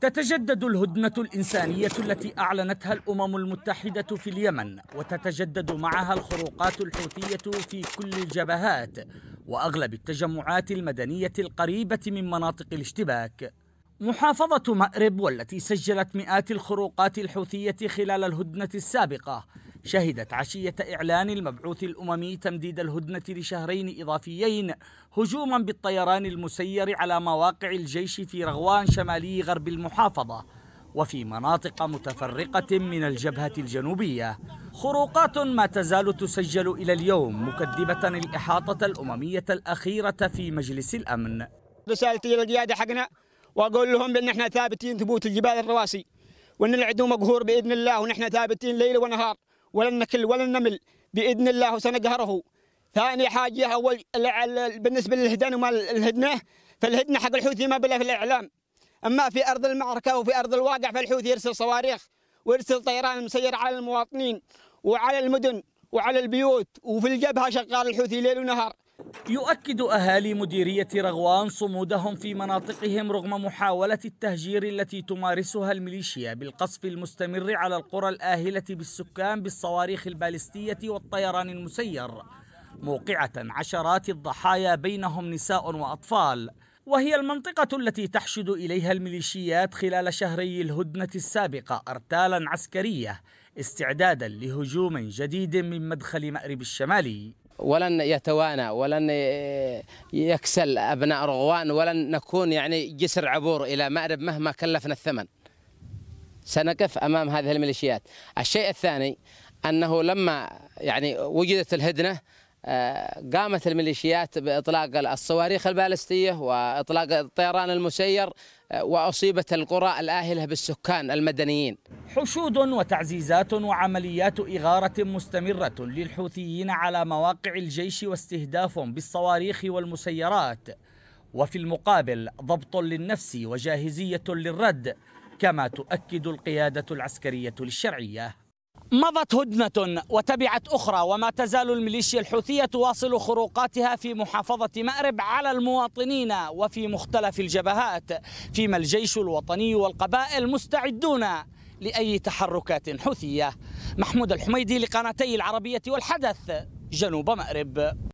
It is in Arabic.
تتجدد الهدنة الإنسانية التي أعلنتها الأمم المتحدة في اليمن وتتجدد معها الخروقات الحوثية في كل الجبهات وأغلب التجمعات المدنية القريبة من مناطق الاشتباك محافظة مأرب والتي سجلت مئات الخروقات الحوثية خلال الهدنة السابقة شهدت عشية إعلان المبعوث الأممي تمديد الهدنة لشهرين إضافيين هجوما بالطيران المسير على مواقع الجيش في رغوان شمالي غرب المحافظة وفي مناطق متفرقة من الجبهة الجنوبية خروقات ما تزال تسجل إلى اليوم مكذبة الإحاطة الأممية الأخيرة في مجلس الأمن رسالتي للقيادة حقنا وأقول لهم بأن احنا ثابتين ثبوت الجبال الرواسي وأن العدو مقهور بإذن الله ونحن ثابتين ليل ونهار ولن نكل ولن نمل باذن الله وسنقهره ثاني حاجه اول بالنسبه للهدان وما الهدنه فالهدنه حق الحوثي ما بلا في الاعلام اما في ارض المعركه وفي ارض الواقع فالحوثي يرسل صواريخ ويرسل طيران مسير على المواطنين وعلى المدن وعلى البيوت وفي الجبهه شغال الحوثي ليل ونهار يؤكد أهالي مديرية رغوان صمودهم في مناطقهم رغم محاولة التهجير التي تمارسها الميليشيا بالقصف المستمر على القرى الآهلة بالسكان بالصواريخ البالستية والطيران المسير موقعة عشرات الضحايا بينهم نساء وأطفال وهي المنطقة التي تحشد إليها الميليشيات خلال شهري الهدنة السابقة أرتالا عسكرية استعدادا لهجوم جديد من مدخل مأرب الشمالي ولن يتوانى ولن يكسل أبناء رغوان ولن نكون يعني جسر عبور إلى مأرب مهما كلفنا الثمن سنقف أمام هذه الميليشيات الشيء الثاني أنه لما يعني وجدت الهدنة آه، قامت الميليشيات باطلاق الصواريخ البالستيه واطلاق الطيران المسير آه، واصيبت القرى الاهله بالسكان المدنيين. حشود وتعزيزات وعمليات اغاره مستمره للحوثيين على مواقع الجيش واستهداف بالصواريخ والمسيرات. وفي المقابل ضبط للنفس وجاهزيه للرد كما تؤكد القياده العسكريه للشرعيه. مضت هدنة وتبعت أخرى وما تزال الميليشيا الحوثية تواصل خروقاتها في محافظة مأرب على المواطنين وفي مختلف الجبهات فيما الجيش الوطني والقبائل مستعدون لأي تحركات حوثية محمود الحميدي لقناتي العربية والحدث جنوب مأرب